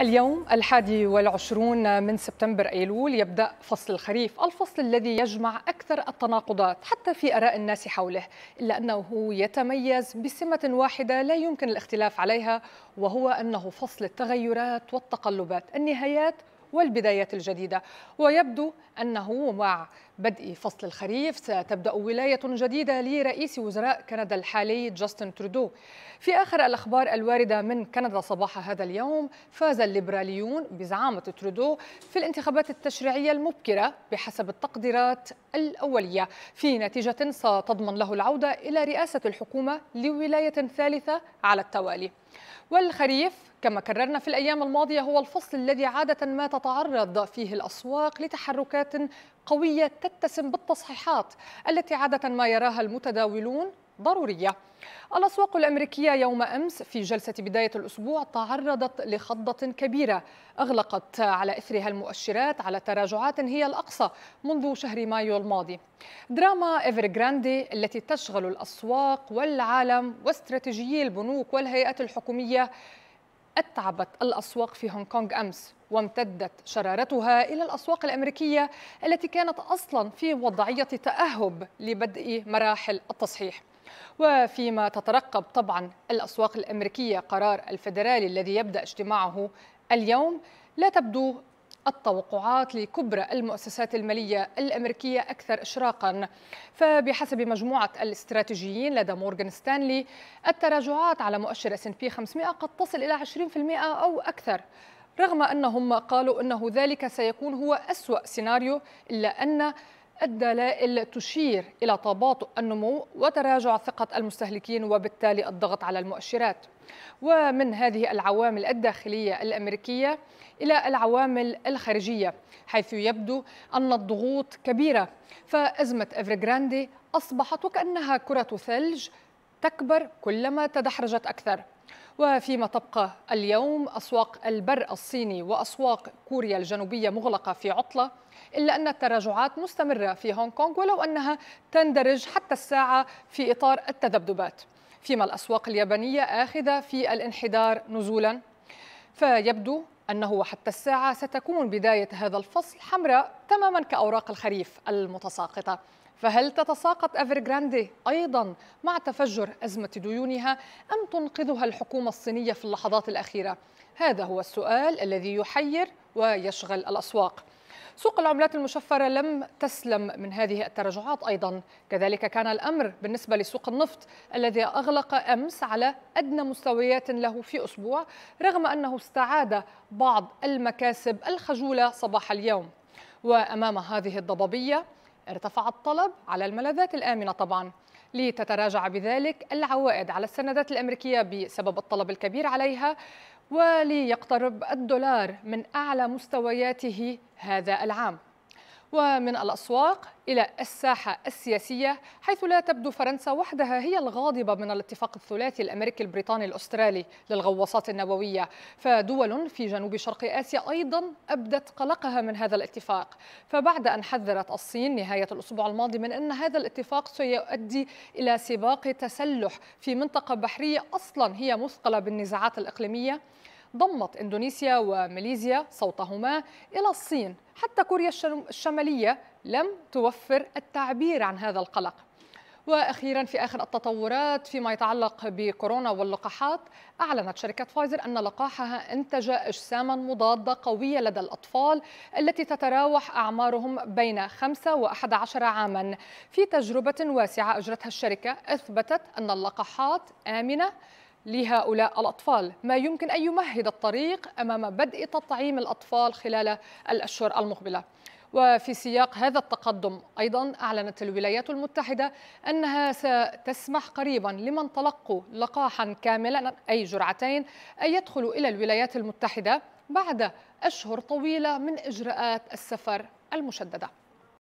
اليوم الحادي والعشرون من سبتمبر أيلول يبدأ فصل الخريف الفصل الذي يجمع أكثر التناقضات حتى في آراء الناس حوله إلا أنه يتميز بسمة واحدة لا يمكن الاختلاف عليها وهو أنه فصل التغيرات والتقلبات النهايات والبدايات الجديدة ويبدو أنه مع بدء فصل الخريف ستبدأ ولاية جديدة لرئيس وزراء كندا الحالي جاستن ترودو في آخر الأخبار الواردة من كندا صباح هذا اليوم فاز الليبراليون بزعامة ترودو في الانتخابات التشريعية المبكرة بحسب التقديرات الأولية في نتيجة ستضمن له العودة إلى رئاسة الحكومة لولاية ثالثة على التوالي والخريف كما كررنا في الأيام الماضية هو الفصل الذي عادة ما تتعرض فيه الأسواق لتحركات قوية تتسم بالتصحيحات التي عادة ما يراها المتداولون ضرورية الأسواق الأمريكية يوم أمس في جلسة بداية الأسبوع تعرضت لخضة كبيرة أغلقت على إثرها المؤشرات على تراجعات هي الأقصى منذ شهر مايو الماضي دراما إيفرغراندي التي تشغل الأسواق والعالم واستراتيجيي البنوك والهيئات الحكومية أتعبت الأسواق في هونغ كونغ أمس وامتدت شرارتها إلى الأسواق الأمريكية التي كانت أصلا في وضعية تأهب لبدء مراحل التصحيح وفيما تترقب طبعا الأسواق الأمريكية قرار الفدرالي الذي يبدأ اجتماعه اليوم لا تبدو التوقعات لكبرى المؤسسات المالية الأمريكية أكثر إشراقا فبحسب مجموعة الاستراتيجيين لدى مورغان ستانلي التراجعات على مؤشر اس بي 500 قد تصل إلى 20% أو أكثر رغم أنهم قالوا أنه ذلك سيكون هو أسوأ سيناريو إلا أن الدلائل تشير إلى تباطؤ النمو وتراجع ثقة المستهلكين وبالتالي الضغط على المؤشرات ومن هذه العوامل الداخلية الأمريكية إلى العوامل الخارجية حيث يبدو أن الضغوط كبيرة فأزمة أفريغراندي أصبحت وكأنها كرة ثلج تكبر كلما تدحرجت أكثر وفيما تبقى اليوم أسواق البر الصيني وأسواق كوريا الجنوبية مغلقة في عطلة إلا أن التراجعات مستمرة في هونغ كونغ ولو أنها تندرج حتى الساعة في إطار التذبذبات فيما الأسواق اليابانية آخذة في الانحدار نزولا فيبدو أنه وحتى الساعة ستكون بداية هذا الفصل حمراء تماما كأوراق الخريف المتساقطة فهل تتساقط أفرغراندي أيضا مع تفجر أزمة ديونها أم تنقذها الحكومة الصينية في اللحظات الأخيرة؟ هذا هو السؤال الذي يحير ويشغل الأسواق سوق العملات المشفرة لم تسلم من هذه التراجعات أيضا كذلك كان الأمر بالنسبة لسوق النفط الذي أغلق أمس على أدنى مستويات له في أسبوع رغم أنه استعاد بعض المكاسب الخجولة صباح اليوم وأمام هذه الضبابية ارتفع الطلب على الملاذات الآمنة طبعا لتتراجع بذلك العوائد على السندات الأمريكية بسبب الطلب الكبير عليها وليقترب الدولار من أعلى مستوياته هذا العام ومن الأسواق إلى الساحة السياسية حيث لا تبدو فرنسا وحدها هي الغاضبة من الاتفاق الثلاثي الأمريكي البريطاني الأسترالي للغواصات النووية فدول في جنوب شرق آسيا أيضا أبدت قلقها من هذا الاتفاق فبعد أن حذرت الصين نهاية الأسبوع الماضي من أن هذا الاتفاق سيؤدي إلى سباق تسلح في منطقة بحرية أصلا هي مثقلة بالنزاعات الإقليمية ضمت إندونيسيا وماليزيا صوتهما إلى الصين حتى كوريا الشمالية لم توفر التعبير عن هذا القلق واخيرا في اخر التطورات فيما يتعلق بكورونا واللقاحات اعلنت شركه فايزر ان لقاحها انتج اجساما مضاده قويه لدى الاطفال التي تتراوح اعمارهم بين 5 و11 عاما في تجربه واسعه اجرتها الشركه اثبتت ان اللقاحات امنه لهؤلاء الأطفال ما يمكن أن يمهد الطريق أمام بدء تطعيم الأطفال خلال الأشهر المقبلة وفي سياق هذا التقدم أيضا أعلنت الولايات المتحدة أنها ستسمح قريبا لمن تلقوا لقاحا كاملا أي جرعتين أن يدخلوا إلى الولايات المتحدة بعد أشهر طويلة من إجراءات السفر المشددة